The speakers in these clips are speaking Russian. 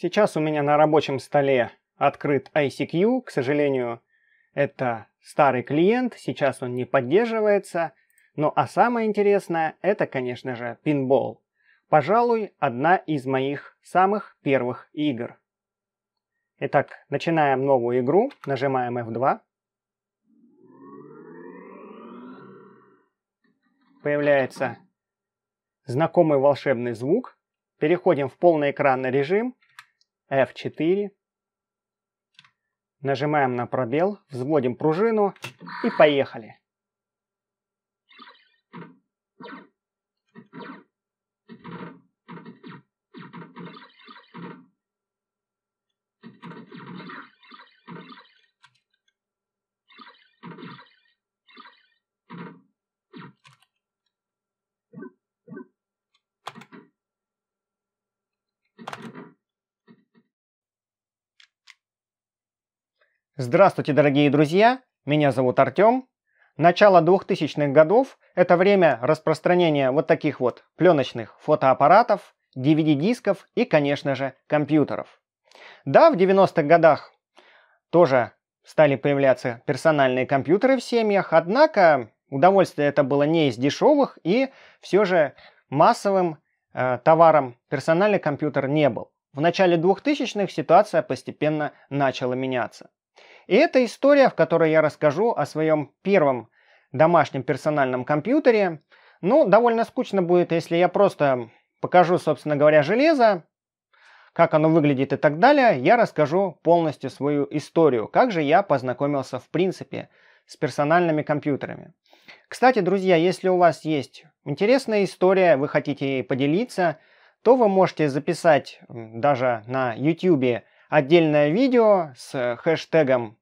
Сейчас у меня на рабочем столе открыт ICQ, к сожалению, это старый клиент, сейчас он не поддерживается. Ну а самое интересное, это, конечно же, пинбол. Пожалуй, одна из моих самых первых игр. Итак, начинаем новую игру, нажимаем F2. Появляется знакомый волшебный звук. Переходим в полноэкранный режим F4. Нажимаем на пробел, взводим пружину и поехали. Здравствуйте, дорогие друзья! Меня зовут Артем. Начало 2000-х годов – это время распространения вот таких вот пленочных фотоаппаратов, DVD-дисков и, конечно же, компьютеров. Да, в 90-х годах тоже стали появляться персональные компьютеры в семьях, однако удовольствие это было не из дешевых, и все же массовым э, товаром персональный компьютер не был. В начале 2000-х ситуация постепенно начала меняться. И это история, в которой я расскажу о своем первом домашнем персональном компьютере. Ну, довольно скучно будет, если я просто покажу, собственно говоря, железо, как оно выглядит и так далее. Я расскажу полностью свою историю, как же я познакомился в принципе с персональными компьютерами. Кстати, друзья, если у вас есть интересная история, вы хотите ей поделиться, то вы можете записать даже на YouTube отдельное видео с э, хэштегом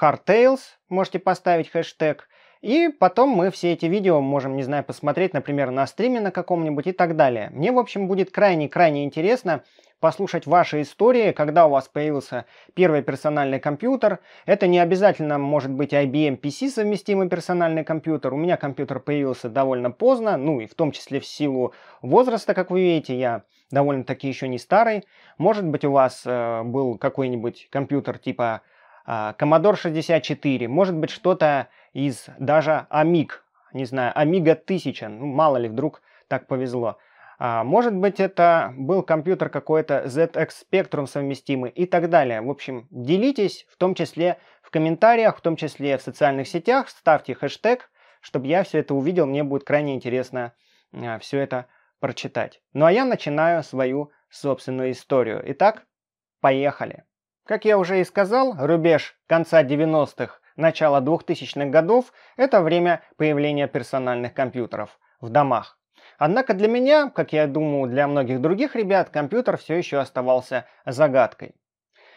Hardtails, можете поставить хэштег, и потом мы все эти видео можем, не знаю, посмотреть, например, на стриме на каком-нибудь и так далее. Мне, в общем, будет крайне-крайне интересно послушать ваши истории, когда у вас появился первый персональный компьютер. Это не обязательно может быть IBM PC совместимый персональный компьютер. У меня компьютер появился довольно поздно, ну и в том числе в силу возраста, как вы видите, я довольно-таки еще не старый. Может быть у вас э, был какой-нибудь компьютер типа э, Commodore 64, может быть что-то из даже Amiga, не знаю, Amiga 1000, ну мало ли вдруг так повезло. А, может быть, это был компьютер какой-то ZX Spectrum совместимый и так далее. В общем, делитесь, в том числе в комментариях, в том числе в социальных сетях, ставьте хэштег, чтобы я все это увидел, мне будет крайне интересно а, все это прочитать. Ну а я начинаю свою собственную историю. Итак, поехали. Как я уже и сказал, рубеж конца 90-х, начала 2000-х годов – это время появления персональных компьютеров в домах. Однако для меня, как я думаю, для многих других ребят, компьютер все еще оставался загадкой.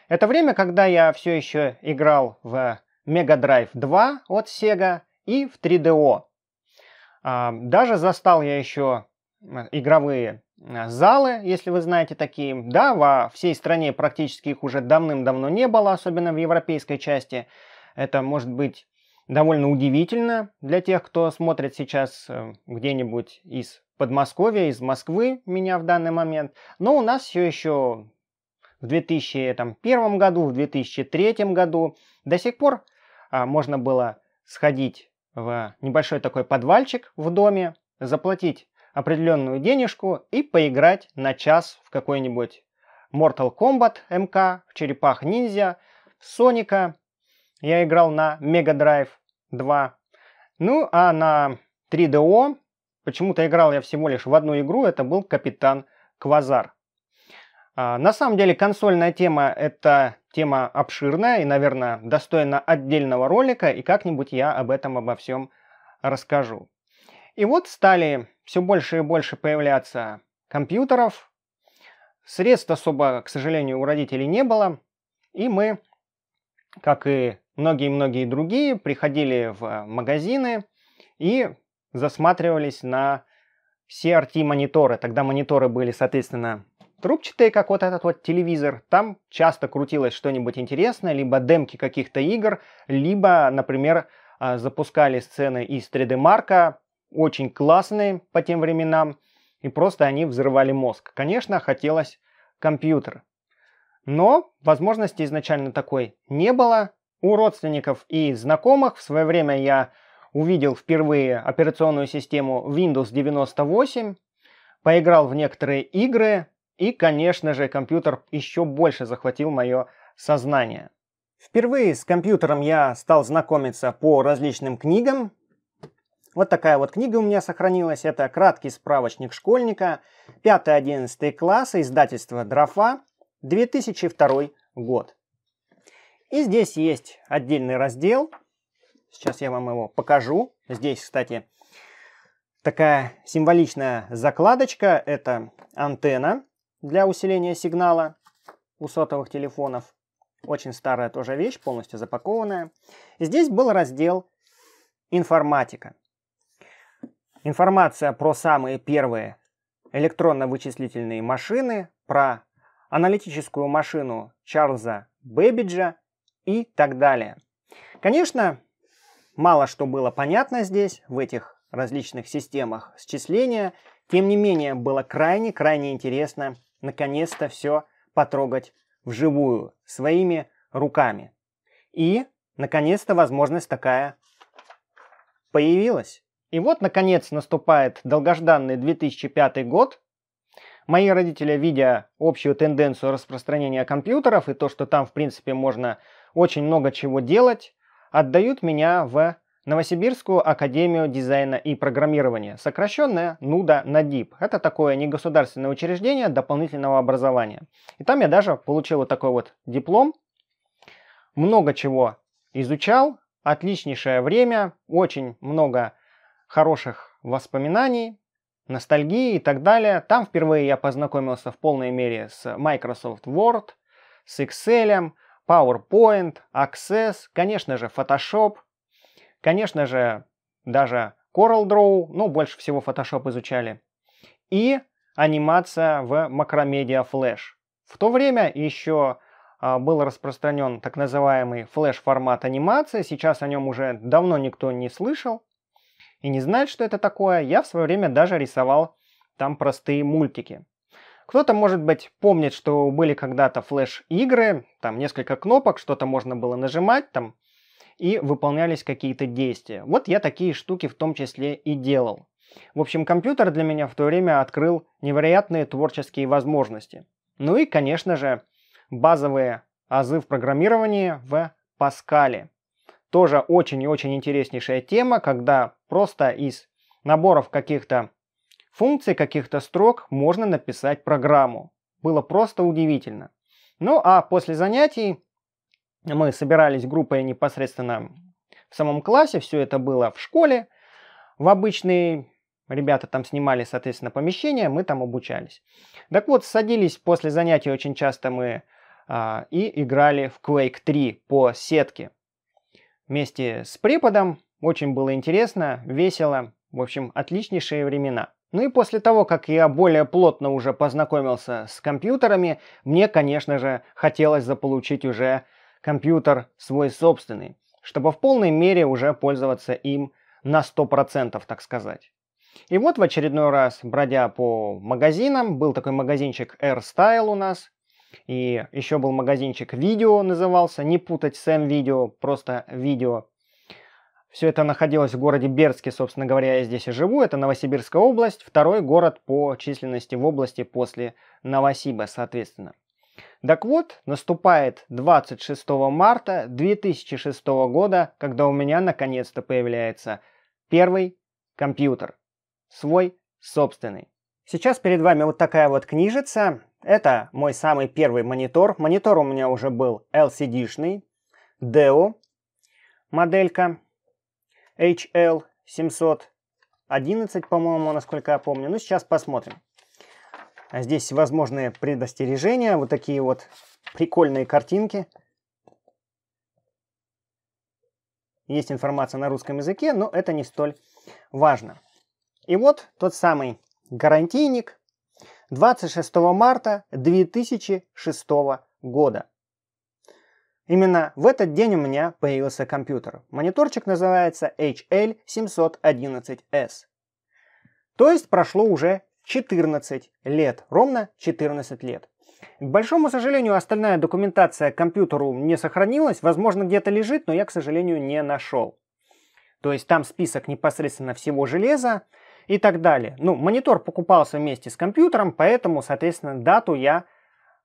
Это время, когда я все еще играл в Mega Drive 2 от Sega и в 3DO. А, даже застал я еще игровые а, залы, если вы знаете такие. Да, во всей стране практически их уже давным-давно не было, особенно в европейской части. Это может быть довольно удивительно для тех, кто смотрит сейчас э, где-нибудь из Подмосковья, из Москвы меня в данный момент. Но у нас все еще в 2001 году, в 2003 году до сих пор а, можно было сходить в небольшой такой подвальчик в доме, заплатить определенную денежку и поиграть на час в какой-нибудь Mortal Kombat МК, в Черепах Ниндзя, Соника я играл на Mega Drive 2. Ну, а на 3DO почему-то играл я всего лишь в одну игру, это был Капитан Квазар. А, на самом деле консольная тема – это тема обширная и, наверное, достойна отдельного ролика, и как-нибудь я об этом обо всем расскажу. И вот стали все больше и больше появляться компьютеров. Средств особо, к сожалению, у родителей не было. И мы, как и многие-многие другие приходили в э, магазины и засматривались на CRT-мониторы. Тогда мониторы были, соответственно, трубчатые, как вот этот вот телевизор. Там часто крутилось что-нибудь интересное, либо демки каких-то игр, либо, например, а, запускали сцены из 3D-марка, очень классные по тем временам, и просто они взрывали мозг. Конечно, хотелось компьютер. Но возможности изначально такой не было, у родственников и знакомых в свое время я увидел впервые операционную систему Windows 98, поиграл в некоторые игры, и, конечно же, компьютер еще больше захватил мое сознание. Впервые с компьютером я стал знакомиться по различным книгам. Вот такая вот книга у меня сохранилась. Это краткий справочник школьника, 5-11 класса, издательство «Дрофа», 2002 год. И здесь есть отдельный раздел. Сейчас я вам его покажу. Здесь, кстати, такая символичная закладочка. Это антенна для усиления сигнала у сотовых телефонов. Очень старая тоже вещь, полностью запакованная. здесь был раздел «Информатика». Информация про самые первые электронно-вычислительные машины, про аналитическую машину Чарльза Бэбиджа и так далее. Конечно, мало что было понятно здесь, в этих различных системах счисления. Тем не менее, было крайне-крайне интересно наконец-то все потрогать вживую, своими руками. И, наконец-то, возможность такая появилась. И вот, наконец, наступает долгожданный 2005 год. Мои родители, видя общую тенденцию распространения компьютеров и то, что там, в принципе, можно очень много чего делать, отдают меня в Новосибирскую академию дизайна и программирования, сокращенная НУДА НАДИП. Это такое негосударственное учреждение дополнительного образования. И там я даже получил вот такой вот диплом. Много чего изучал, отличнейшее время, очень много хороших воспоминаний, ностальгии и так далее. Там впервые я познакомился в полной мере с Microsoft Word, с Excel, PowerPoint, Access, конечно же Photoshop, конечно же даже CorelDRAW, ну больше всего Photoshop изучали, и анимация в Macromedia Flash. В то время еще а, был распространен так называемый флеш-формат анимации, сейчас о нем уже давно никто не слышал и не знает, что это такое. Я в свое время даже рисовал там простые мультики. Кто-то, может быть, помнит, что были когда-то флеш-игры, там несколько кнопок, что-то можно было нажимать, там, и выполнялись какие-то действия. Вот я такие штуки в том числе и делал. В общем, компьютер для меня в то время открыл невероятные творческие возможности. Ну и, конечно же, базовые азы в программировании в Паскале. Тоже очень и очень интереснейшая тема, когда просто из наборов каких-то функции каких-то строк можно написать программу. Было просто удивительно. Ну а после занятий мы собирались группой непосредственно в самом классе, все это было в школе, в обычные ребята там снимали, соответственно, помещение, мы там обучались. Так вот, садились после занятий очень часто мы а, и играли в Quake 3 по сетке вместе с преподом. Очень было интересно, весело. В общем, отличнейшие времена. Ну и после того, как я более плотно уже познакомился с компьютерами, мне, конечно же, хотелось заполучить уже компьютер свой собственный, чтобы в полной мере уже пользоваться им на 100%, так сказать. И вот в очередной раз, бродя по магазинам, был такой магазинчик Air Style у нас, и еще был магазинчик видео назывался, не путать с m Video, просто видео. Все это находилось в городе Берске, собственно говоря, я здесь и живу. Это Новосибирская область, второй город по численности в области после Новосиба, соответственно. Так вот, наступает 26 марта 2006 года, когда у меня наконец-то появляется первый компьютер. Свой собственный. Сейчас перед вами вот такая вот книжица. Это мой самый первый монитор. Монитор у меня уже был LCD-шный, Deo моделька. HL 711, по-моему, насколько я помню. Ну, сейчас посмотрим. А здесь возможные предостережения, вот такие вот прикольные картинки. Есть информация на русском языке, но это не столь важно. И вот тот самый гарантийник 26 марта 2006 года. Именно в этот день у меня появился компьютер. Мониторчик называется HL711S. То есть прошло уже 14 лет, ровно 14 лет. К большому сожалению, остальная документация к компьютеру не сохранилась, возможно, где-то лежит, но я, к сожалению, не нашел. То есть там список непосредственно всего железа и так далее. Ну, монитор покупался вместе с компьютером, поэтому, соответственно, дату я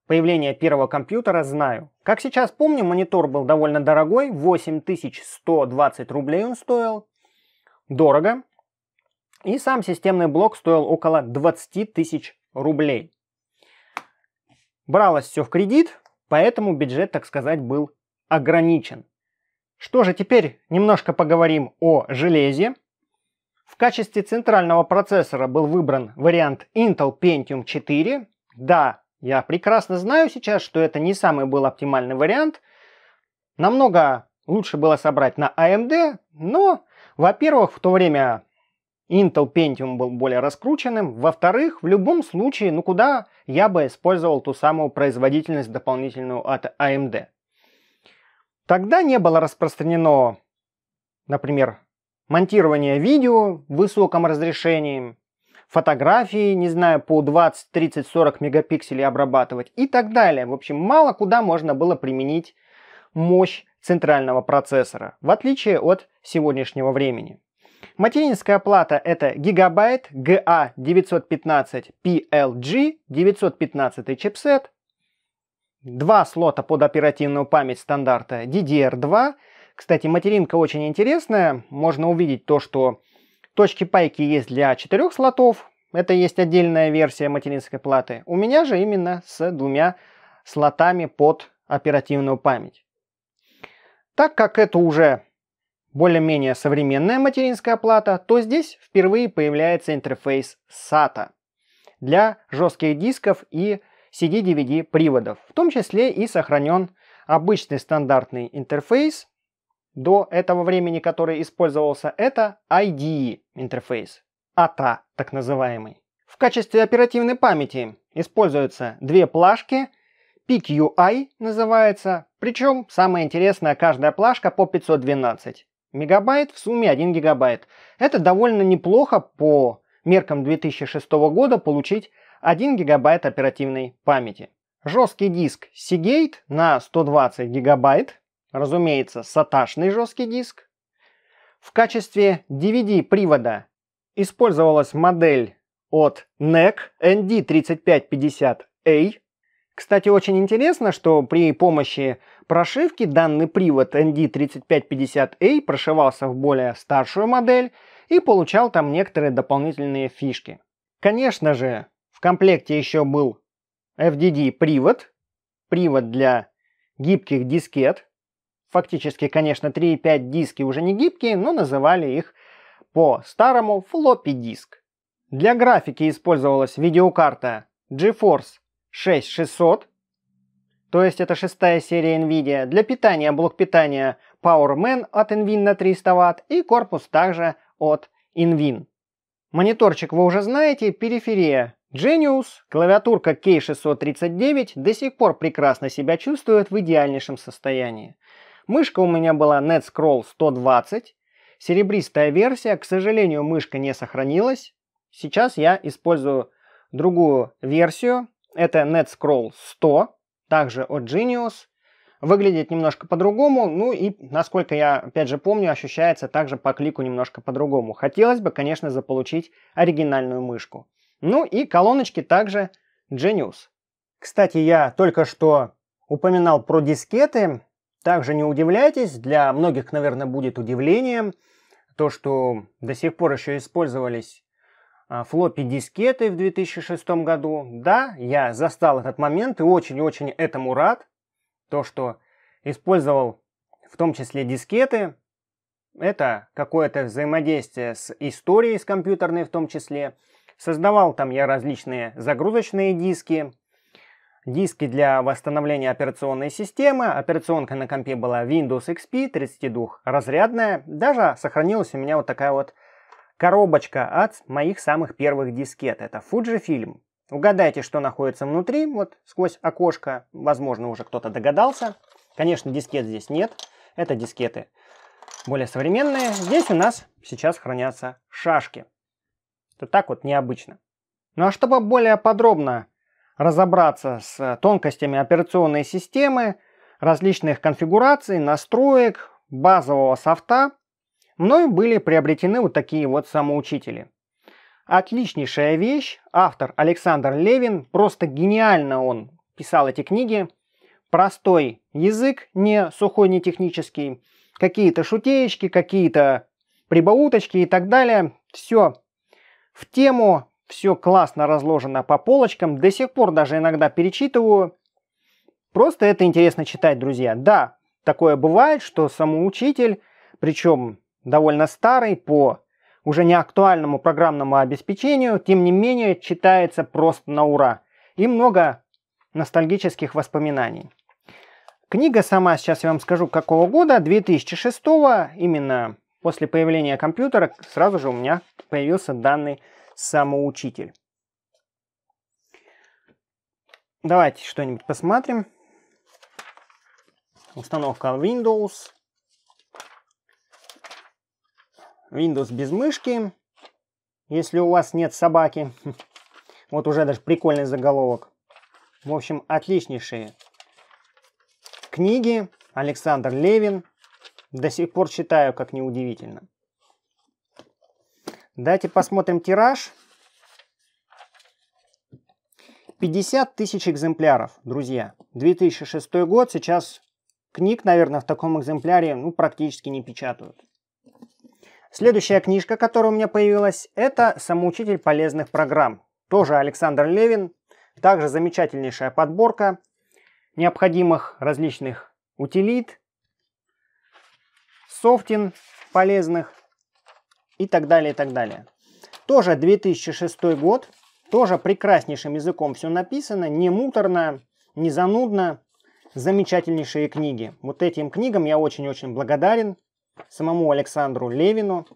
появления первого компьютера знаю. Как сейчас помню, монитор был довольно дорогой, 8120 рублей он стоил. Дорого. И сам системный блок стоил около 20 тысяч рублей. Бралось все в кредит, поэтому бюджет, так сказать, был ограничен. Что же теперь немножко поговорим о железе. В качестве центрального процессора был выбран вариант Intel Pentium 4. Да, я прекрасно знаю сейчас, что это не самый был оптимальный вариант. Намного лучше было собрать на AMD, а но, во-первых, в то время Intel Pentium был более раскрученным, во-вторых, в любом случае, ну куда я бы использовал ту самую производительность дополнительную от AMD. А Тогда не было распространено, например, монтирование видео в высоком разрешении, фотографии, не знаю, по 20, 30, 40 мегапикселей обрабатывать и так далее. В общем, мало куда можно было применить мощь центрального процессора, в отличие от сегодняшнего времени. Материнская плата это гигабайт GA915PLG, 915 чипсет, два слота под оперативную память стандарта DDR2. Кстати, материнка очень интересная, можно увидеть то, что Точки пайки есть для четырех слотов, это есть отдельная версия материнской платы. У меня же именно с двумя слотами под оперативную память. Так как это уже более-менее современная материнская плата, то здесь впервые появляется интерфейс SATA для жестких дисков и CD-DVD приводов. В том числе и сохранен обычный стандартный интерфейс до этого времени, который использовался, это IDE интерфейс, ATA так называемый. В качестве оперативной памяти используются две плашки, PQI называется, причем самое интересное, каждая плашка по 512 мегабайт, в сумме 1 гигабайт. Это довольно неплохо по меркам 2006 года получить 1 гигабайт оперативной памяти. Жесткий диск Seagate на 120 гигабайт разумеется, саташный жесткий диск. В качестве DVD-привода использовалась модель от NEC ND3550A. Кстати, очень интересно, что при помощи прошивки данный привод ND3550A прошивался в более старшую модель и получал там некоторые дополнительные фишки. Конечно же, в комплекте еще был FDD-привод, привод для гибких дискет, Фактически, конечно, 3.5 диски уже не гибкие, но называли их по-старому флоппи диск. Для графики использовалась видеокарта GeForce 6600, то есть это шестая серия NVIDIA, для питания блок питания PowerMan от NVIN на 300 Вт и корпус также от NVIN. Мониторчик вы уже знаете, периферия Genius, клавиатурка K639 до сих пор прекрасно себя чувствует в идеальнейшем состоянии. Мышка у меня была NetScroll 120, серебристая версия, к сожалению, мышка не сохранилась. Сейчас я использую другую версию, это NetScroll 100, также от Genius. Выглядит немножко по-другому, ну и, насколько я опять же помню, ощущается также по клику немножко по-другому. Хотелось бы, конечно, заполучить оригинальную мышку. Ну и колоночки также Genius. Кстати, я только что упоминал про дискеты. Также не удивляйтесь, для многих, наверное, будет удивлением то, что до сих пор еще использовались а, флоппи дискеты в 2006 году. Да, я застал этот момент и очень-очень этому рад. То, что использовал в том числе дискеты, это какое-то взаимодействие с историей, с компьютерной в том числе. Создавал там я различные загрузочные диски, диски для восстановления операционной системы, операционка на компе была Windows XP 32-разрядная, даже сохранилась у меня вот такая вот коробочка от моих самых первых дискет, это Fujifilm. Угадайте, что находится внутри, вот сквозь окошко, возможно, уже кто-то догадался. Конечно, дискет здесь нет, это дискеты более современные. Здесь у нас сейчас хранятся шашки. Это так вот необычно. Ну а чтобы более подробно разобраться с э, тонкостями операционной системы, различных конфигураций, настроек, базового софта, мной были приобретены вот такие вот самоучители. Отличнейшая вещь, автор Александр Левин, просто гениально он писал эти книги. Простой язык, не сухой, не технический, какие-то шутеечки, какие-то прибауточки и так далее. Все в тему, все классно разложено по полочкам, до сих пор даже иногда перечитываю. Просто это интересно читать, друзья. Да, такое бывает, что самоучитель, причем довольно старый, по уже не актуальному программному обеспечению, тем не менее читается просто на ура. И много ностальгических воспоминаний. Книга сама, сейчас я вам скажу, какого года, 2006, именно после появления компьютера сразу же у меня появился данный самоучитель. Давайте что-нибудь посмотрим. Установка Windows. Windows без мышки, если у вас нет собаки. Вот уже даже прикольный заголовок. В общем, отличнейшие книги. Александр Левин. До сих пор читаю, как неудивительно. Давайте посмотрим тираж. 50 тысяч экземпляров, друзья. 2006 год, сейчас книг, наверное, в таком экземпляре ну, практически не печатают. Следующая книжка, которая у меня появилась, это «Самоучитель полезных программ». Тоже Александр Левин. Также замечательнейшая подборка необходимых различных утилит, софтин полезных и так далее, и так далее. Тоже 2006 год, тоже прекраснейшим языком все написано, не муторно, не занудно, замечательнейшие книги. Вот этим книгам я очень-очень благодарен самому Александру Левину.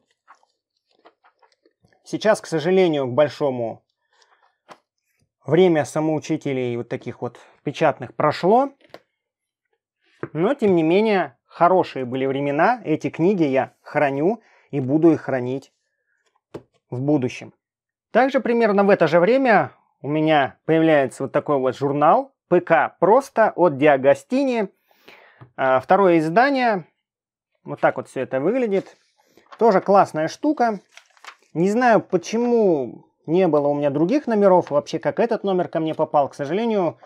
Сейчас, к сожалению, к большому время самоучителей вот таких вот печатных прошло. Но, тем не менее, хорошие были времена. Эти книги я храню и буду их хранить в будущем. Также примерно в это же время у меня появляется вот такой вот журнал ПК просто от Диагостини. А, второе издание. Вот так вот все это выглядит. Тоже классная штука. Не знаю, почему не было у меня других номеров, вообще как этот номер ко мне попал. К сожалению,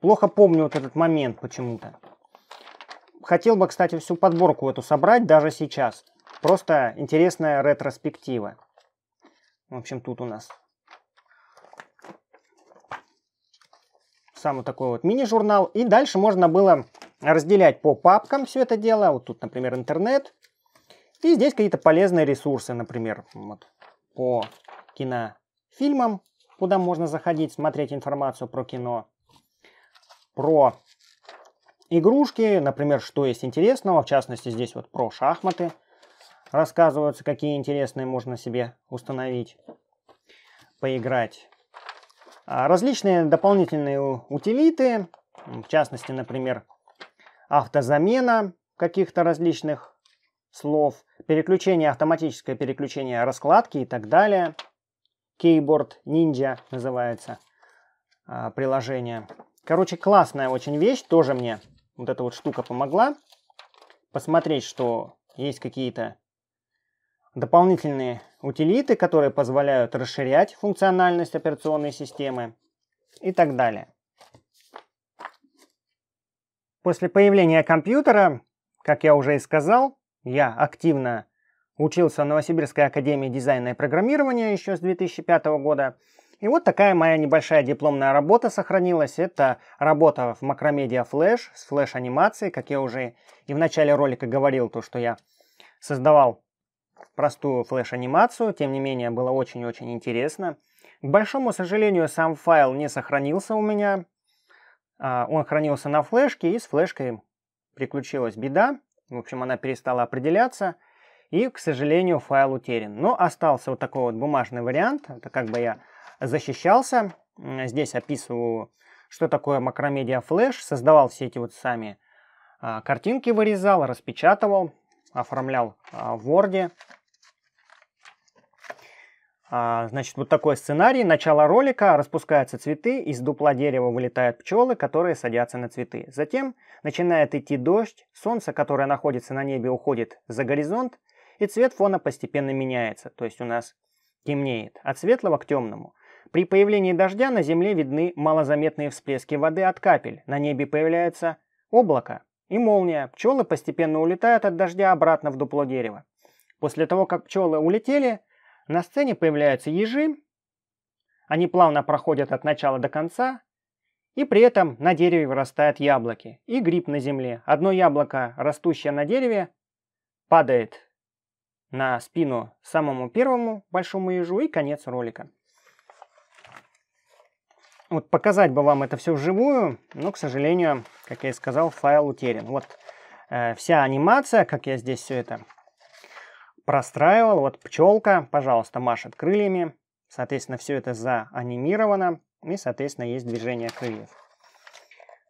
плохо помню вот этот момент почему-то. Хотел бы, кстати, всю подборку эту собрать даже сейчас. Просто интересная ретроспектива. В общем, тут у нас сам вот такой вот мини-журнал. И дальше можно было разделять по папкам все это дело. Вот тут, например, интернет. И здесь какие-то полезные ресурсы, например, вот, по кинофильмам, куда можно заходить, смотреть информацию про кино, про игрушки, например, что есть интересного, в частности, здесь вот про шахматы – рассказываются, какие интересные можно себе установить, поиграть. А различные дополнительные утилиты, в частности, например, автозамена каких-то различных слов, переключение, автоматическое переключение раскладки и так далее. Keyboard Ninja называется а, приложение. Короче, классная очень вещь, тоже мне вот эта вот штука помогла посмотреть, что есть какие-то дополнительные утилиты, которые позволяют расширять функциональность операционной системы и так далее. После появления компьютера, как я уже и сказал, я активно учился в Новосибирской академии дизайна и программирования еще с 2005 года. И вот такая моя небольшая дипломная работа сохранилась. Это работа в Macromedia Flash с флеш-анимацией, как я уже и в начале ролика говорил, то, что я создавал простую флеш-анимацию, тем не менее было очень-очень интересно. К большому сожалению, сам файл не сохранился у меня. А, он хранился на флешке, и с флешкой приключилась беда. В общем, она перестала определяться. И, к сожалению, файл утерян. Но остался вот такой вот бумажный вариант. Это как бы я защищался. Здесь описываю, что такое макромедиа флеш. Создавал все эти вот сами а, картинки, вырезал, распечатывал оформлял а, в Word. А, значит, вот такой сценарий. Начало ролика. Распускаются цветы. Из дупла дерева вылетают пчелы, которые садятся на цветы. Затем начинает идти дождь. Солнце, которое находится на небе, уходит за горизонт. И цвет фона постепенно меняется. То есть у нас темнеет. От светлого к темному. При появлении дождя на земле видны малозаметные всплески воды от капель. На небе появляется облако и молния. Пчелы постепенно улетают от дождя обратно в дупло дерева. После того, как пчелы улетели, на сцене появляются ежи. Они плавно проходят от начала до конца. И при этом на дереве вырастают яблоки и гриб на земле. Одно яблоко, растущее на дереве, падает на спину самому первому большому ежу и конец ролика. Вот показать бы вам это все вживую, но, к сожалению, как я и сказал, файл утерян. Вот э, вся анимация, как я здесь все это простраивал. Вот пчелка, пожалуйста, машет крыльями. Соответственно, все это заанимировано. И, соответственно, есть движение крыльев.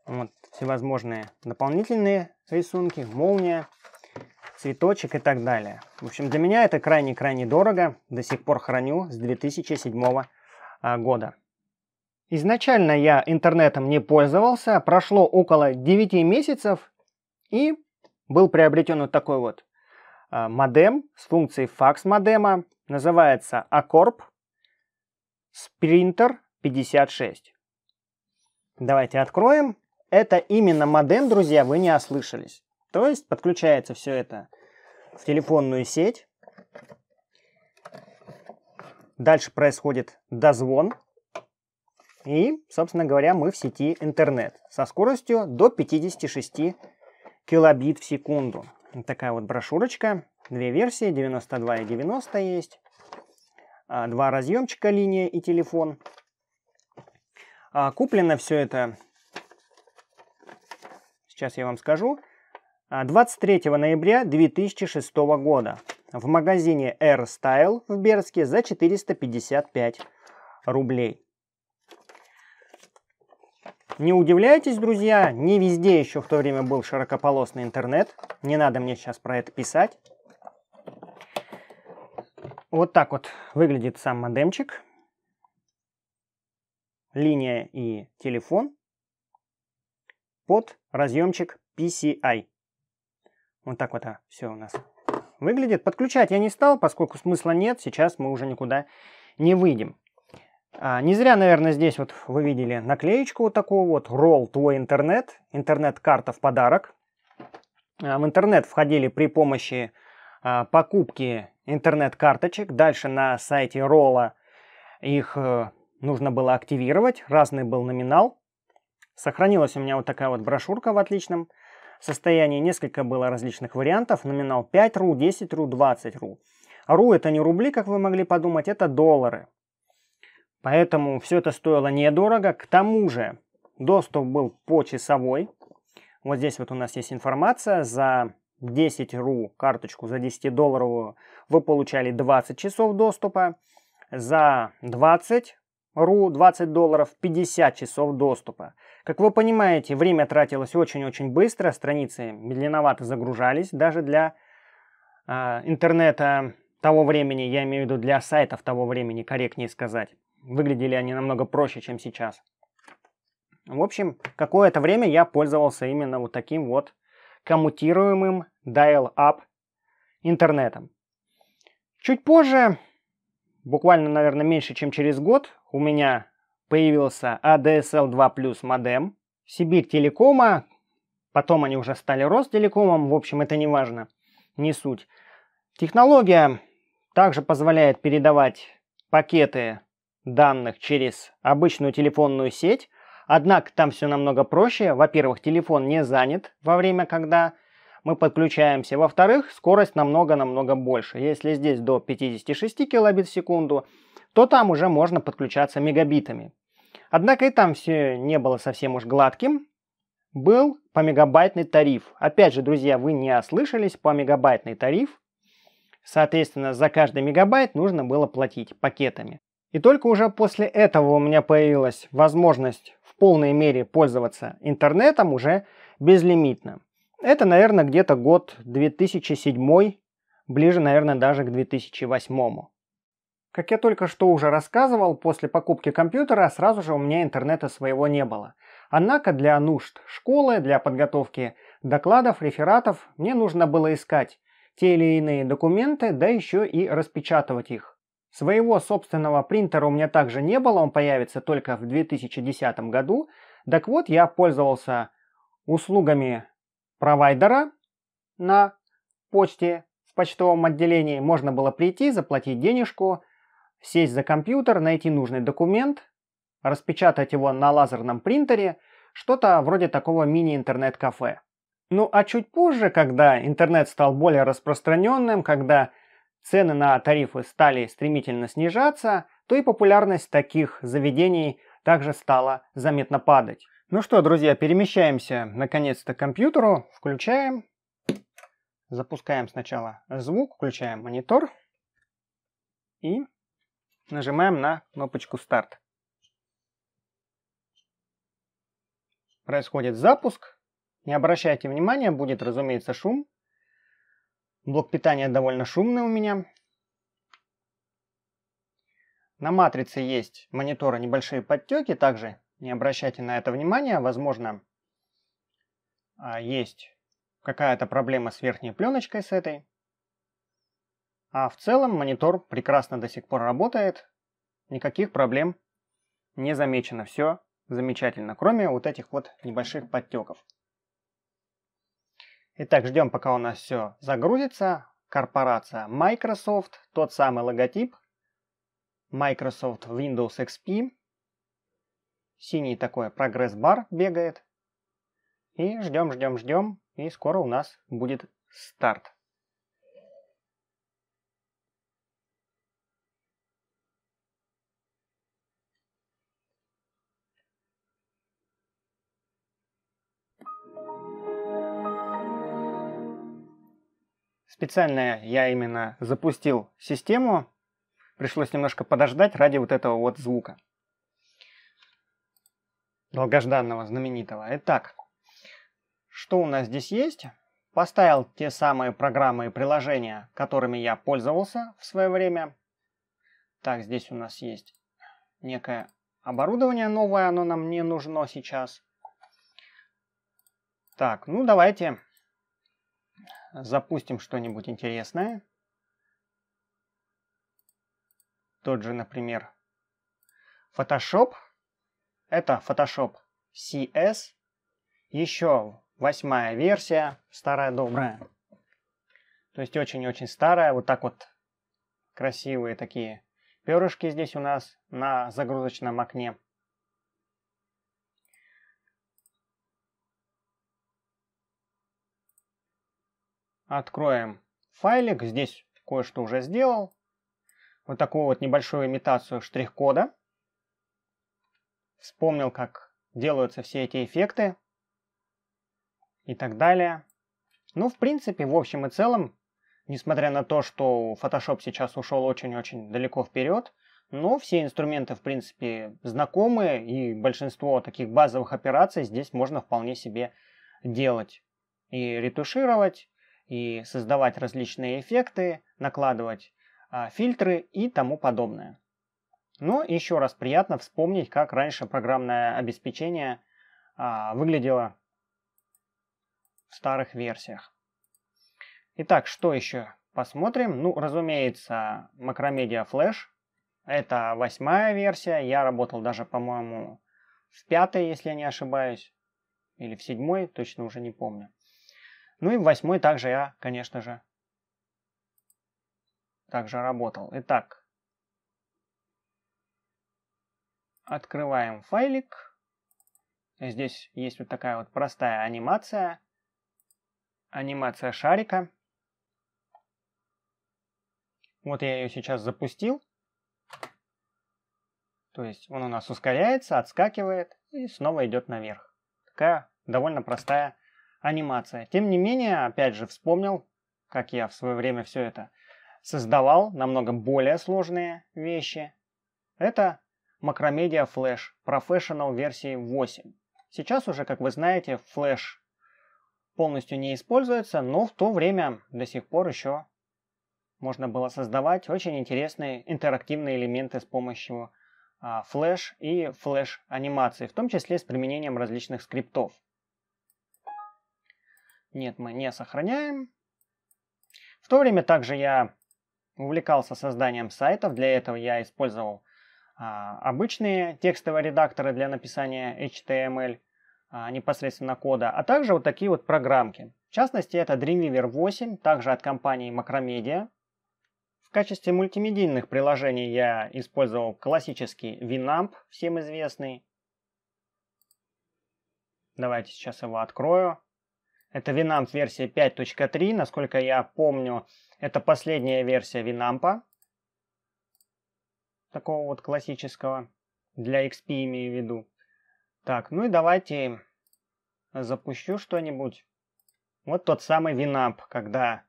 Вот всевозможные дополнительные рисунки, молния, цветочек и так далее. В общем, для меня это крайне-крайне дорого. До сих пор храню с 2007 а, года. Изначально я интернетом не пользовался, прошло около 9 месяцев и был приобретен вот такой вот а, модем с функцией факс модема, называется Акорп Sprinter 56. Давайте откроем. Это именно модем, друзья, вы не ослышались. То есть подключается все это в телефонную сеть. Дальше происходит дозвон и, собственно говоря, мы в сети интернет со скоростью до 56 килобит в секунду. Вот такая вот брошюрочка. Две версии, 92 и 90 есть. А, два разъемчика, линия и телефон. А, куплено все это, сейчас я вам скажу, 23 а, ноября 2006 года в магазине AirStyle в Берске за 455 рублей. Не удивляйтесь, друзья, не везде еще в то время был широкополосный интернет. Не надо мне сейчас про это писать. Вот так вот выглядит сам модемчик. Линия и телефон под разъемчик PCI. Вот так вот а, все у нас выглядит. Подключать я не стал, поскольку смысла нет, сейчас мы уже никуда не выйдем. А, не зря, наверное, здесь вот вы видели наклеечку вот такую вот «Ролл твой интернет», «Интернет-карта в подарок». А, в интернет входили при помощи а, покупки интернет-карточек. Дальше на сайте Ролла их э, нужно было активировать, разный был номинал. Сохранилась у меня вот такая вот брошюрка в отличном состоянии. Несколько было различных вариантов. Номинал 5 ру, 10 ру, 20 ру. Ру это не рубли, как вы могли подумать, это доллары. Поэтому все это стоило недорого. К тому же доступ был почасовой. Вот здесь вот у нас есть информация. За 10 ру карточку, за 10-долларовую вы получали 20 часов доступа. За 20 ру 20 долларов 50 часов доступа. Как вы понимаете, время тратилось очень-очень быстро, страницы медленновато загружались, даже для э, интернета того времени, я имею в виду для сайтов того времени, корректнее сказать выглядели они намного проще, чем сейчас. В общем, какое-то время я пользовался именно вот таким вот коммутируемым dial-up интернетом. Чуть позже, буквально, наверное, меньше, чем через год, у меня появился ADSL 2 Plus модем Сибирь Телекома, потом они уже стали Ростелекомом, в общем, это не важно, не суть. Технология также позволяет передавать пакеты данных через обычную телефонную сеть. Однако там все намного проще. Во-первых, телефон не занят во время, когда мы подключаемся. Во-вторых, скорость намного-намного больше. Если здесь до 56 килобит в секунду, то там уже можно подключаться мегабитами. Однако и там все не было совсем уж гладким. Был по мегабайтный тариф. Опять же, друзья, вы не ослышались, по мегабайтный тариф. Соответственно, за каждый мегабайт нужно было платить пакетами. И только уже после этого у меня появилась возможность в полной мере пользоваться интернетом уже безлимитно. Это, наверное, где-то год 2007, ближе, наверное, даже к 2008. Как я только что уже рассказывал, после покупки компьютера сразу же у меня интернета своего не было. Однако для нужд школы, для подготовки докладов, рефератов мне нужно было искать те или иные документы, да еще и распечатывать их. Своего собственного принтера у меня также не было, он появится только в 2010 году. Так вот, я пользовался услугами провайдера на почте, в почтовом отделении. Можно было прийти, заплатить денежку, сесть за компьютер, найти нужный документ, распечатать его на лазерном принтере, что-то вроде такого мини-интернет-кафе. Ну а чуть позже, когда интернет стал более распространенным, когда цены на тарифы стали стремительно снижаться, то и популярность таких заведений также стала заметно падать. Ну что, друзья, перемещаемся наконец-то к компьютеру, включаем, запускаем сначала звук, включаем монитор и нажимаем на кнопочку «Старт». Происходит запуск. Не обращайте внимания, будет, разумеется, шум, Блок питания довольно шумный у меня. На матрице есть монитора небольшие подтеки, также не обращайте на это внимания. Возможно, а, есть какая-то проблема с верхней пленочкой с этой. А в целом монитор прекрасно до сих пор работает. Никаких проблем не замечено. Все замечательно, кроме вот этих вот небольших подтеков. Итак, ждем, пока у нас все загрузится. Корпорация Microsoft, тот самый логотип. Microsoft Windows XP. Синий такой прогресс-бар бегает. И ждем, ждем, ждем. И скоро у нас будет старт. Специально я именно запустил систему. Пришлось немножко подождать ради вот этого вот звука. Долгожданного, знаменитого. Итак, что у нас здесь есть? Поставил те самые программы и приложения, которыми я пользовался в свое время. Так, здесь у нас есть некое оборудование новое, оно нам не нужно сейчас. Так, ну давайте запустим что-нибудь интересное. Тот же, например, Photoshop. Это Photoshop CS. Еще восьмая версия, старая добрая. То есть очень-очень старая. Вот так вот красивые такие перышки здесь у нас на загрузочном окне. Откроем файлик. Здесь кое-что уже сделал. Вот такую вот небольшую имитацию штрих-кода. Вспомнил, как делаются все эти эффекты и так далее. Ну, в принципе, в общем и целом, несмотря на то, что Photoshop сейчас ушел очень-очень далеко вперед, но все инструменты, в принципе, знакомы, и большинство таких базовых операций здесь можно вполне себе делать и ретушировать, и создавать различные эффекты, накладывать а, фильтры и тому подобное. Но ну, еще раз приятно вспомнить, как раньше программное обеспечение а, выглядело в старых версиях. Итак, что еще посмотрим? Ну, разумеется, Macromedia Flash. Это восьмая версия. Я работал даже, по-моему, в пятой, если я не ошибаюсь. Или в седьмой, точно уже не помню. Ну и восьмой также я, конечно же, также работал. Итак, открываем файлик. Здесь есть вот такая вот простая анимация. Анимация шарика. Вот я ее сейчас запустил. То есть он у нас ускоряется, отскакивает и снова идет наверх. Такая довольно простая анимация. Тем не менее, опять же, вспомнил, как я в свое время все это создавал, намного более сложные вещи. Это Macromedia Flash Professional версии 8. Сейчас уже, как вы знаете, Flash полностью не используется, но в то время до сих пор еще можно было создавать очень интересные интерактивные элементы с помощью а, Flash и Flash анимации, в том числе с применением различных скриптов. Нет, мы не сохраняем. В то время также я увлекался созданием сайтов. Для этого я использовал а, обычные текстовые редакторы для написания HTML а, непосредственно кода, а также вот такие вот программки. В частности, это Dreamweaver 8, также от компании Macromedia. В качестве мультимедийных приложений я использовал классический Winamp, всем известный. Давайте сейчас его открою. Это Winamp версия 5.3, насколько я помню, это последняя версия Winamp, такого вот классического, для XP имею в виду. Так, ну и давайте запущу что-нибудь. Вот тот самый Winamp, когда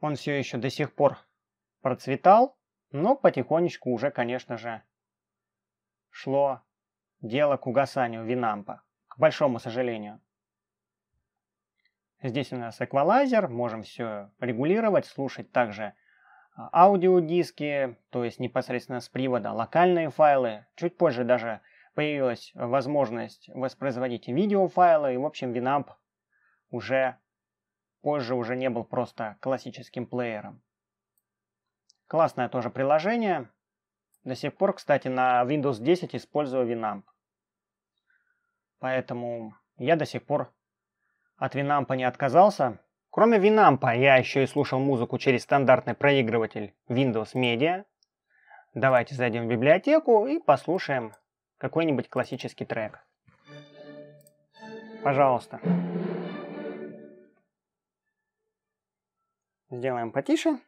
он все еще до сих пор процветал, но потихонечку уже, конечно же, шло дело к угасанию Винампа, к большому сожалению. Здесь у нас эквалайзер, можем все регулировать, слушать также а, аудиодиски, то есть непосредственно с привода локальные файлы. Чуть позже даже появилась возможность воспроизводить видеофайлы, и в общем Winamp уже позже уже не был просто классическим плеером. Классное тоже приложение. До сих пор, кстати, на Windows 10 использую Winamp. Поэтому я до сих пор от Винампа не отказался. Кроме Винампа, я еще и слушал музыку через стандартный проигрыватель Windows Media. Давайте зайдем в библиотеку и послушаем какой-нибудь классический трек. Пожалуйста. Сделаем потише.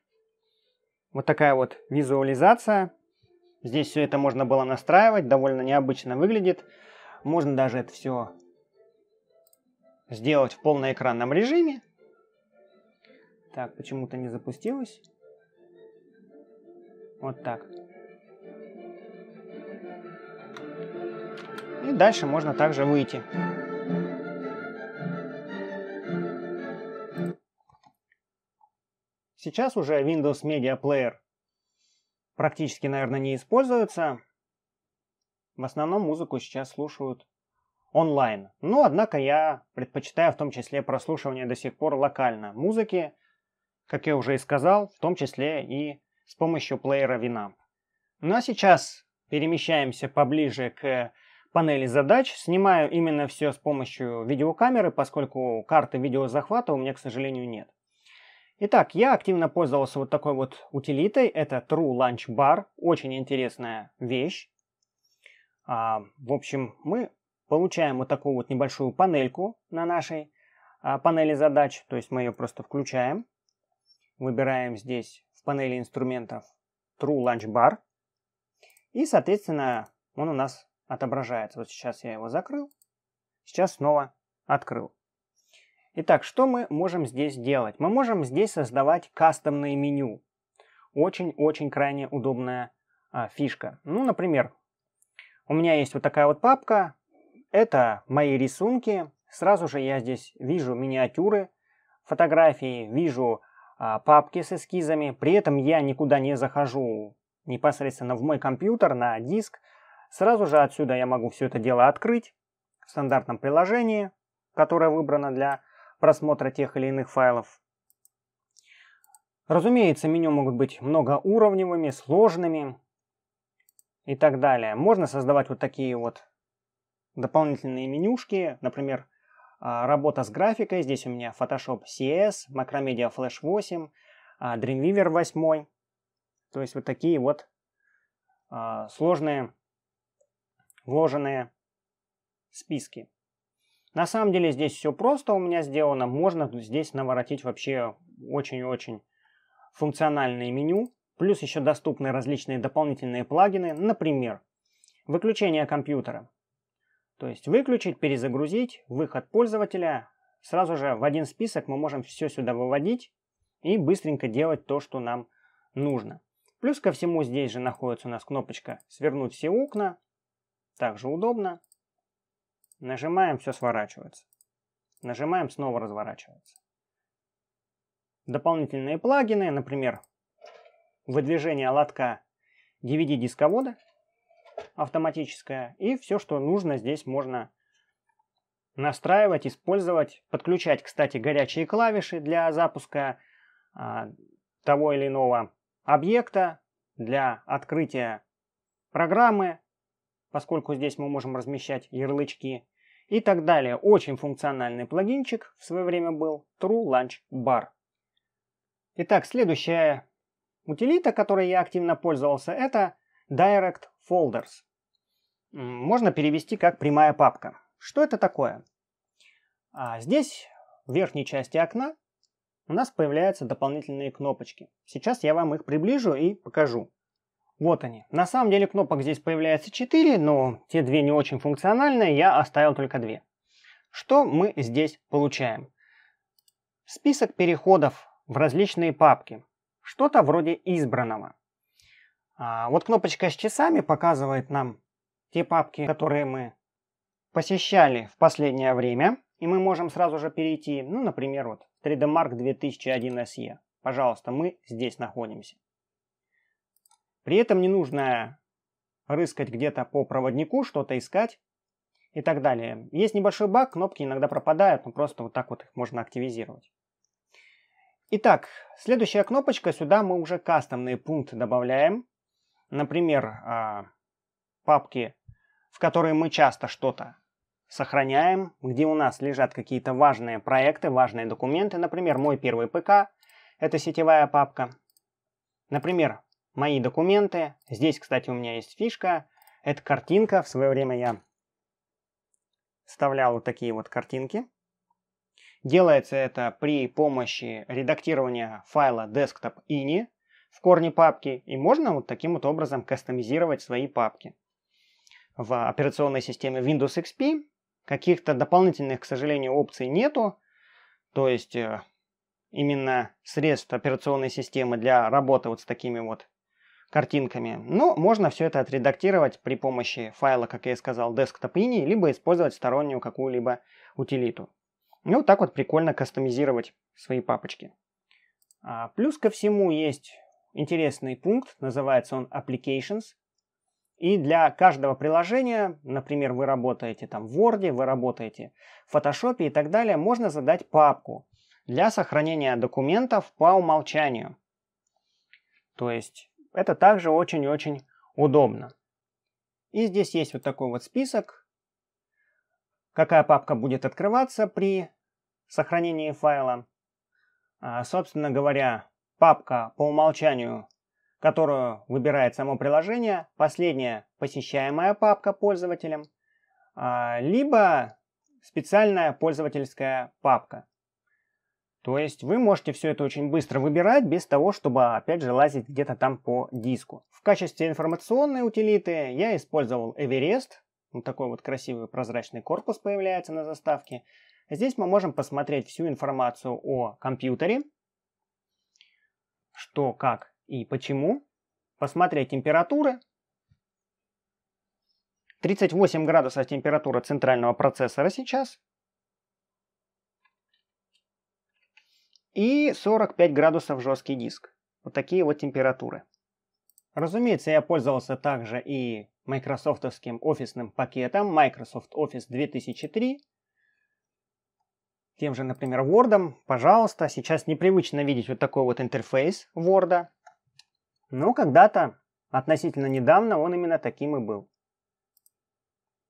Вот такая вот визуализация. Здесь все это можно было настраивать, довольно необычно выглядит. Можно даже это все сделать в полноэкранном режиме. Так, почему-то не запустилось. Вот так. И дальше можно также выйти. Сейчас уже Windows Media Player практически, наверное, не используется. В основном музыку сейчас слушают онлайн. Но, однако, я предпочитаю в том числе прослушивание до сих пор локально музыки, как я уже и сказал, в том числе и с помощью плеера Winamp. Ну а сейчас перемещаемся поближе к панели задач. Снимаю именно все с помощью видеокамеры, поскольку карты видеозахвата у меня, к сожалению, нет. Итак, я активно пользовался вот такой вот утилитой. Это True Lunch Bar. Очень интересная вещь. А, в общем, мы получаем вот такую вот небольшую панельку на нашей а, панели задач, то есть мы ее просто включаем, выбираем здесь в панели инструментов True Launch Bar, и, соответственно, он у нас отображается. Вот сейчас я его закрыл, сейчас снова открыл. Итак, что мы можем здесь делать? Мы можем здесь создавать кастомное меню. Очень-очень крайне удобная а, фишка. Ну, например, у меня есть вот такая вот папка, это мои рисунки. Сразу же я здесь вижу миниатюры, фотографии, вижу а, папки с эскизами. При этом я никуда не захожу непосредственно в мой компьютер, на диск. Сразу же отсюда я могу все это дело открыть в стандартном приложении, которое выбрано для просмотра тех или иных файлов. Разумеется, меню могут быть многоуровневыми, сложными и так далее. Можно создавать вот такие вот дополнительные менюшки, например, а, работа с графикой, здесь у меня Photoshop CS, Macromedia Flash 8, а, Dreamweaver 8, то есть вот такие вот а, сложные вложенные списки. На самом деле здесь все просто у меня сделано, можно здесь наворотить вообще очень-очень функциональное меню, плюс еще доступны различные дополнительные плагины, например, выключение компьютера. То есть выключить, перезагрузить, выход пользователя. Сразу же в один список мы можем все сюда выводить и быстренько делать то, что нам нужно. Плюс ко всему здесь же находится у нас кнопочка «Свернуть все окна». Также удобно. Нажимаем, все сворачивается. Нажимаем, снова разворачивается. Дополнительные плагины, например, выдвижение лотка DVD-дисковода – автоматическая. И все, что нужно, здесь можно настраивать, использовать, подключать, кстати, горячие клавиши для запуска а, того или иного объекта, для открытия программы, поскольку здесь мы можем размещать ярлычки и так далее. Очень функциональный плагинчик в свое время был True Launch Bar. Итак, следующая утилита, которой я активно пользовался, это Direct Folders. Можно перевести как прямая папка. Что это такое? А здесь, в верхней части окна, у нас появляются дополнительные кнопочки. Сейчас я вам их приближу и покажу. Вот они. На самом деле кнопок здесь появляется 4, но те две не очень функциональные, я оставил только две. Что мы здесь получаем? Список переходов в различные папки. Что-то вроде избранного. А, вот кнопочка с часами показывает нам те папки, которые мы посещали в последнее время. И мы можем сразу же перейти, ну, например, вот 3D Mark 2001 SE. Пожалуйста, мы здесь находимся. При этом не нужно рыскать где-то по проводнику, что-то искать и так далее. Есть небольшой баг, кнопки иногда пропадают, но просто вот так вот их можно активизировать. Итак, следующая кнопочка, сюда мы уже кастомные пункты добавляем. Например, а, папки, в которые мы часто что-то сохраняем, где у нас лежат какие-то важные проекты, важные документы. Например, мой первый ПК – это сетевая папка. Например, мои документы. Здесь, кстати, у меня есть фишка. Это картинка. В свое время я вставлял вот такие вот картинки. Делается это при помощи редактирования файла desktop.ini в корне папки, и можно вот таким вот образом кастомизировать свои папки. В операционной системе Windows XP каких-то дополнительных, к сожалению, опций нету, то есть э, именно средств операционной системы для работы вот с такими вот картинками. Но можно все это отредактировать при помощи файла, как я и сказал, desktop.ini, либо использовать стороннюю какую-либо утилиту. Ну, вот так вот прикольно кастомизировать свои папочки. А плюс ко всему есть интересный пункт, называется он Applications. И для каждого приложения, например, вы работаете там в Word, вы работаете в Photoshop и так далее, можно задать папку для сохранения документов по умолчанию. То есть это также очень-очень удобно. И здесь есть вот такой вот список, какая папка будет открываться при сохранении файла. А, собственно говоря, Папка по умолчанию, которую выбирает само приложение, последняя посещаемая папка пользователем, а, либо специальная пользовательская папка. То есть вы можете все это очень быстро выбирать, без того, чтобы опять же лазить где-то там по диску. В качестве информационной утилиты я использовал Эверест. Вот такой вот красивый прозрачный корпус появляется на заставке. Здесь мы можем посмотреть всю информацию о компьютере, что, как и почему, посмотреть температуры. 38 градусов температура центрального процессора сейчас. И 45 градусов жесткий диск. Вот такие вот температуры. Разумеется, я пользовался также и майкрософтовским офисным пакетом Microsoft Office 2003 тем же, например, Word, пожалуйста, сейчас непривычно видеть вот такой вот интерфейс Word, но когда-то, относительно недавно, он именно таким и был.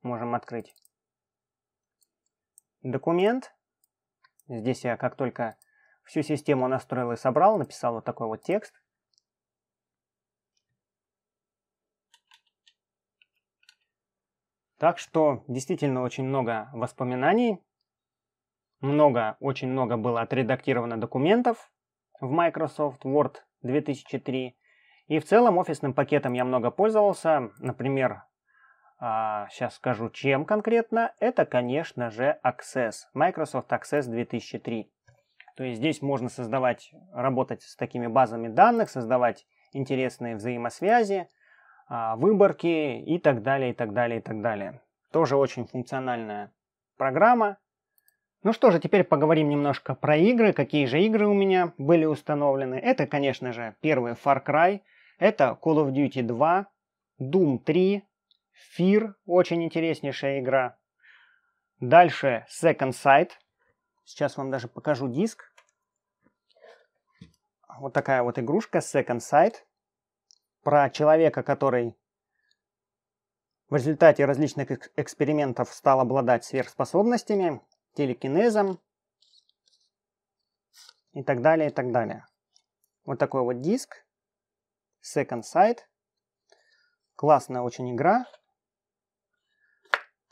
Можем открыть документ. Здесь я как только всю систему настроил и собрал, написал вот такой вот текст. Так что действительно очень много воспоминаний много, очень много было отредактировано документов в Microsoft Word 2003. И в целом офисным пакетом я много пользовался. Например, сейчас а, скажу, чем конкретно. Это, конечно же, Access. Microsoft Access 2003. То есть здесь можно создавать, работать с такими базами данных, создавать интересные взаимосвязи, а, выборки и так далее, и так далее, и так далее. Тоже очень функциональная программа, ну что же, теперь поговорим немножко про игры, какие же игры у меня были установлены. Это, конечно же, первый Far Cry, это Call of Duty 2, Doom 3, Fear, очень интереснейшая игра. Дальше Second Sight. Сейчас вам даже покажу диск. Вот такая вот игрушка Second Sight. Про человека, который в результате различных экспериментов стал обладать сверхспособностями телекинезом и так далее, и так далее. Вот такой вот диск. Second Sight. Классная очень игра.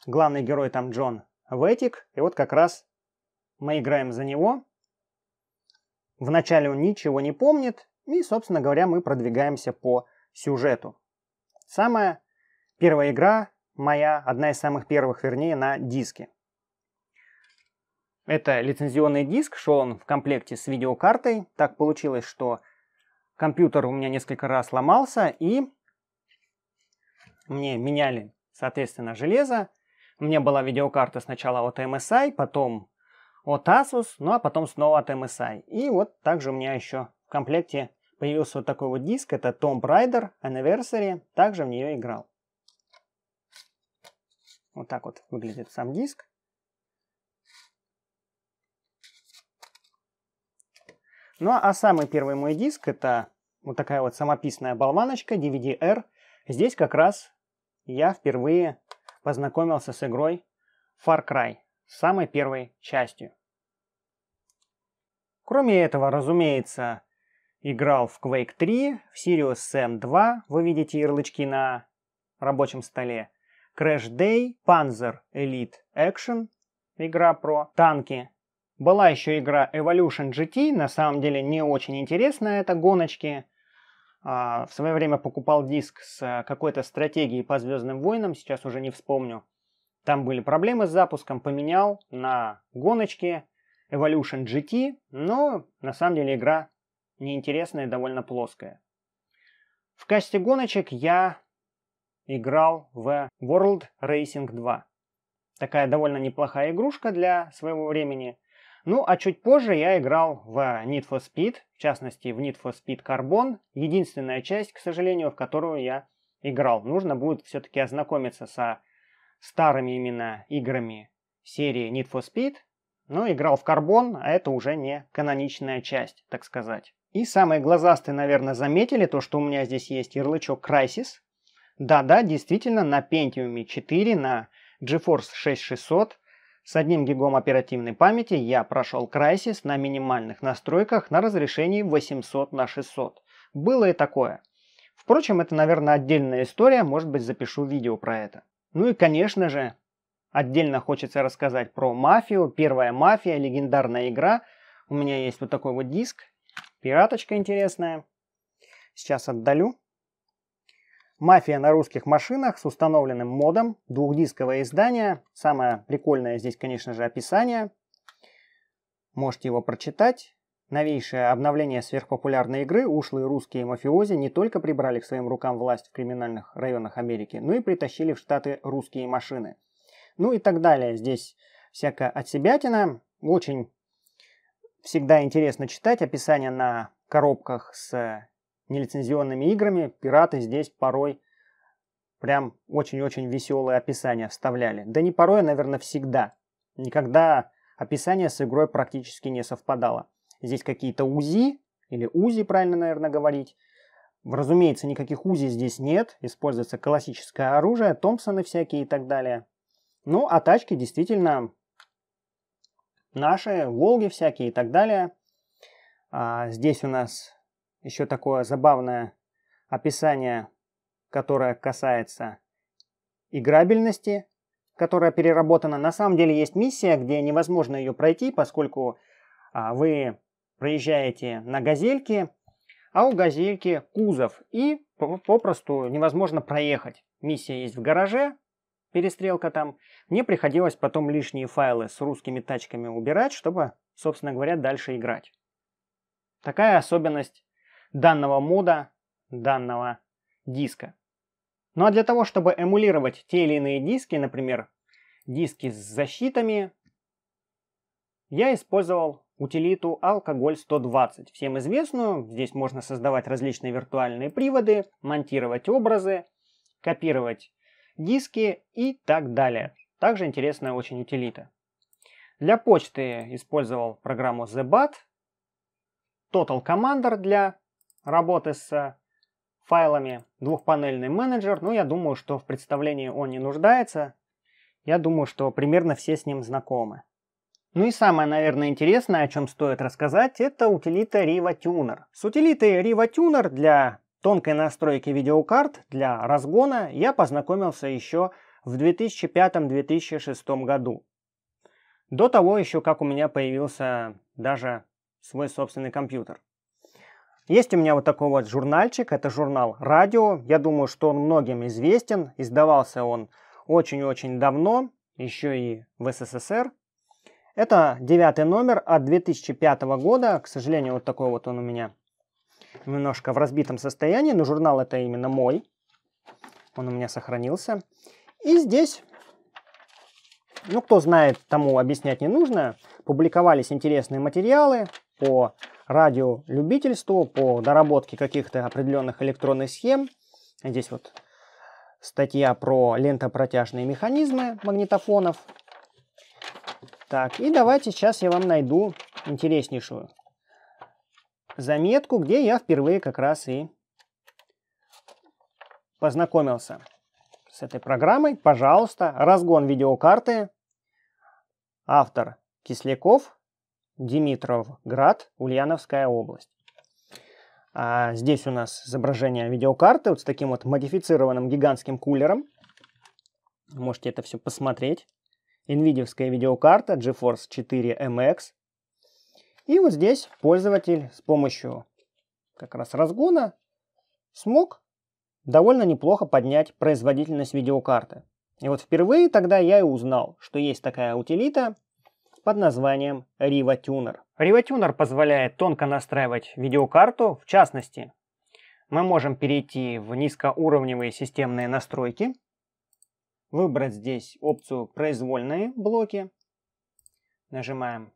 Главный герой там Джон Ветик. И вот как раз мы играем за него. Вначале он ничего не помнит. И, собственно говоря, мы продвигаемся по сюжету. Самая первая игра моя, одна из самых первых, вернее, на диске. Это лицензионный диск, шел он в комплекте с видеокартой. Так получилось, что компьютер у меня несколько раз ломался, и мне меняли, соответственно, железо. У меня была видеокарта сначала от MSI, потом от Asus, ну а потом снова от MSI. И вот также у меня еще в комплекте появился вот такой вот диск. Это Tomb Raider Anniversary. Также в нее играл. Вот так вот выглядит сам диск. Ну а самый первый мой диск это вот такая вот самописная болваночка DVD-R. Здесь как раз я впервые познакомился с игрой Far Cry, самой первой частью. Кроме этого, разумеется, играл в Quake 3, в Sirius Sam 2, вы видите ярлычки на рабочем столе, Crash Day, Panzer Elite Action, игра про танки, была еще игра Evolution GT, на самом деле не очень интересная, это гоночки. А, в свое время покупал диск с э, какой-то стратегией по Звездным войнам, сейчас уже не вспомню. Там были проблемы с запуском, поменял на гоночки Evolution GT, но на самом деле игра неинтересная и довольно плоская. В качестве гоночек я играл в World Racing 2. Такая довольно неплохая игрушка для своего времени – ну, а чуть позже я играл в Need for Speed, в частности, в Need for Speed Carbon, единственная часть, к сожалению, в которую я играл. Нужно будет все-таки ознакомиться со старыми именно играми серии Need for Speed, но ну, играл в Carbon, а это уже не каноничная часть, так сказать. И самые глазастые, наверное, заметили то, что у меня здесь есть ярлычок Crysis. Да-да, действительно, на Pentium 4, на GeForce 6600 с одним гигом оперативной памяти я прошел Crysis на минимальных настройках на разрешении 800 на 600. Было и такое. Впрочем, это, наверное, отдельная история, может быть, запишу видео про это. Ну и, конечно же, отдельно хочется рассказать про мафию. Первая мафия, легендарная игра. У меня есть вот такой вот диск. Пираточка интересная. Сейчас отдалю. Мафия на русских машинах с установленным модом, двухдисковое издание. Самое прикольное здесь, конечно же, описание. Можете его прочитать. Новейшее обновление сверхпопулярной игры ушлые русские мафиози не только прибрали к своим рукам власть в криминальных районах Америки, но и притащили в Штаты русские машины. Ну и так далее. Здесь всякая отсебятина. Очень всегда интересно читать описание на коробках с нелицензионными играми, пираты здесь порой прям очень-очень веселые описания вставляли. Да не порой, а, наверное, всегда. Никогда описание с игрой практически не совпадало. Здесь какие-то УЗИ, или УЗИ, правильно, наверное, говорить. Разумеется, никаких УЗИ здесь нет, используется классическое оружие, Томпсоны всякие и так далее. Ну, а тачки действительно наши, Волги всякие и так далее. А, здесь у нас еще такое забавное описание, которое касается играбельности, которая переработана. На самом деле есть миссия, где невозможно ее пройти, поскольку а, вы проезжаете на газельке, а у газельки кузов, и попросту невозможно проехать. Миссия есть в гараже, перестрелка там. Мне приходилось потом лишние файлы с русскими тачками убирать, чтобы, собственно говоря, дальше играть. Такая особенность данного мода, данного диска. Ну а для того, чтобы эмулировать те или иные диски, например, диски с защитами, я использовал утилиту алкоголь 120, всем известную. Здесь можно создавать различные виртуальные приводы, монтировать образы, копировать диски и так далее. Также интересная очень утилита. Для почты использовал программу ZBAT, Total Commander для работы с э, файлами двухпанельный менеджер. Ну, я думаю, что в представлении он не нуждается. Я думаю, что примерно все с ним знакомы. Ну и самое, наверное, интересное, о чем стоит рассказать, это утилита RivaTuner. С утилитой RivaTuner для тонкой настройки видеокарт, для разгона я познакомился еще в 2005-2006 году. До того еще, как у меня появился даже свой собственный компьютер. Есть у меня вот такой вот журнальчик, это журнал «Радио». Я думаю, что он многим известен. Издавался он очень-очень давно, еще и в СССР. Это девятый номер от 2005 года. К сожалению, вот такой вот он у меня немножко в разбитом состоянии, но журнал это именно мой. Он у меня сохранился. И здесь, ну кто знает, тому объяснять не нужно. Публиковались интересные материалы по радиолюбительству, по доработке каких-то определенных электронных схем. Здесь вот статья про лентопротяжные механизмы магнитофонов. Так, и давайте сейчас я вам найду интереснейшую заметку, где я впервые как раз и познакомился с этой программой. Пожалуйста, разгон видеокарты. Автор Кисляков, Димитровград, Ульяновская область. А здесь у нас изображение видеокарты вот с таким вот модифицированным гигантским кулером. Можете это все посмотреть. Nvidia видеокарта GeForce 4 MX. И вот здесь пользователь с помощью как раз разгона смог довольно неплохо поднять производительность видеокарты. И вот впервые тогда я и узнал, что есть такая утилита под названием Riva Tuner. Riva Tuner позволяет тонко настраивать видеокарту, в частности, мы можем перейти в низкоуровневые системные настройки, выбрать здесь опцию «Произвольные блоки», нажимаем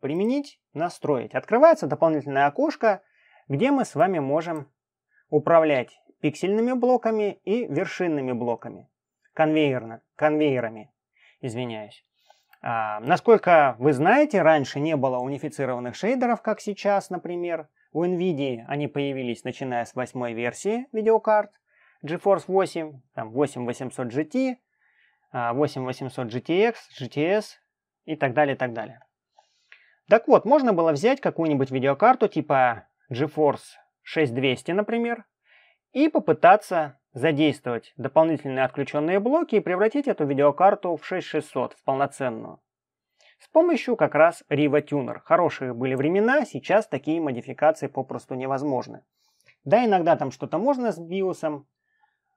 «Применить», «Настроить». Открывается дополнительное окошко, где мы с вами можем управлять пиксельными блоками и вершинными блоками, конвейерно, конвейерами, извиняюсь. А, насколько вы знаете, раньше не было унифицированных шейдеров, как сейчас, например. У NVIDIA они появились начиная с восьмой версии видеокарт. GeForce 8, там 8800 GT, 8800 GTX, GTS и так далее, так далее. Так вот, можно было взять какую-нибудь видеокарту типа GeForce 6200, например, и попытаться задействовать дополнительные отключенные блоки и превратить эту видеокарту в 6600, в полноценную. С помощью как раз Riva Tuner. Хорошие были времена, сейчас такие модификации попросту невозможны. Да, иногда там что-то можно с биосом,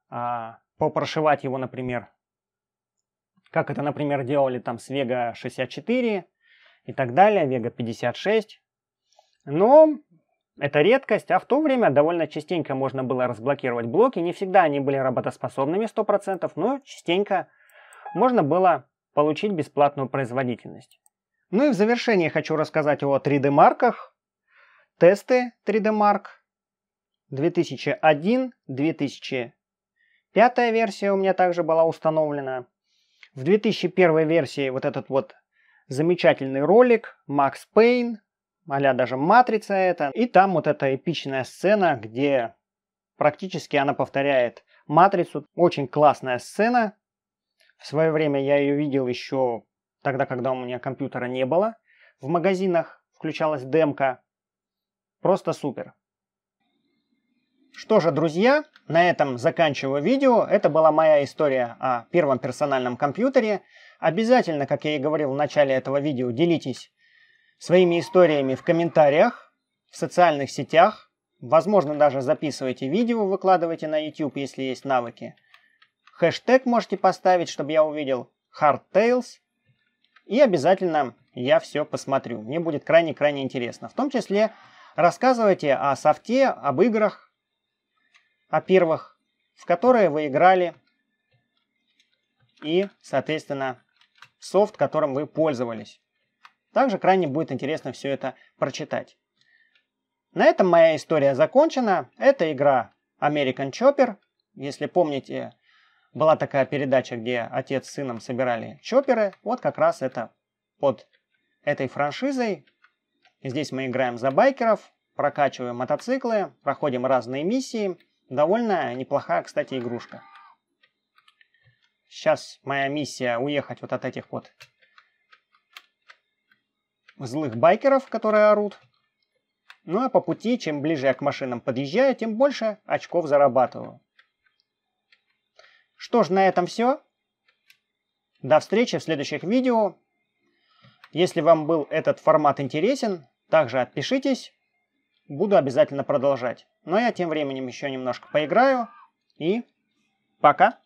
а, попрошивать его, например, как это, например, делали там с Vega 64 и так далее, Vega 56. Но это редкость, а в то время довольно частенько можно было разблокировать блоки, не всегда они были работоспособными 100%, но частенько можно было получить бесплатную производительность. Ну и в завершение хочу рассказать о 3D-марках. Тесты 3D-марк 2001, 2005 версия у меня также была установлена. В 2001 версии вот этот вот замечательный ролик Макс Пейн а даже «Матрица» это. И там вот эта эпичная сцена, где практически она повторяет «Матрицу». Очень классная сцена. В свое время я ее видел еще тогда, когда у меня компьютера не было. В магазинах включалась демка. Просто супер. Что же, друзья, на этом заканчиваю видео. Это была моя история о первом персональном компьютере. Обязательно, как я и говорил в начале этого видео, делитесь своими историями в комментариях, в социальных сетях. Возможно, даже записывайте видео, выкладывайте на YouTube, если есть навыки. Хэштег можете поставить, чтобы я увидел hard tales И обязательно я все посмотрю. Мне будет крайне-крайне интересно. В том числе рассказывайте о софте, об играх, о первых, в которые вы играли, и, соответственно, софт, которым вы пользовались. Также крайне будет интересно все это прочитать. На этом моя история закончена. Это игра American Chopper. Если помните, была такая передача, где отец с сыном собирали чопперы. Вот как раз это под этой франшизой. Здесь мы играем за байкеров, прокачиваем мотоциклы, проходим разные миссии. Довольно неплохая, кстати, игрушка. Сейчас моя миссия уехать вот от этих вот злых байкеров, которые орут. Ну а по пути, чем ближе я к машинам подъезжаю, тем больше очков зарабатываю. Что ж, на этом все. До встречи в следующих видео. Если вам был этот формат интересен, также отпишитесь. Буду обязательно продолжать. Но ну, а я тем временем еще немножко поиграю. И пока!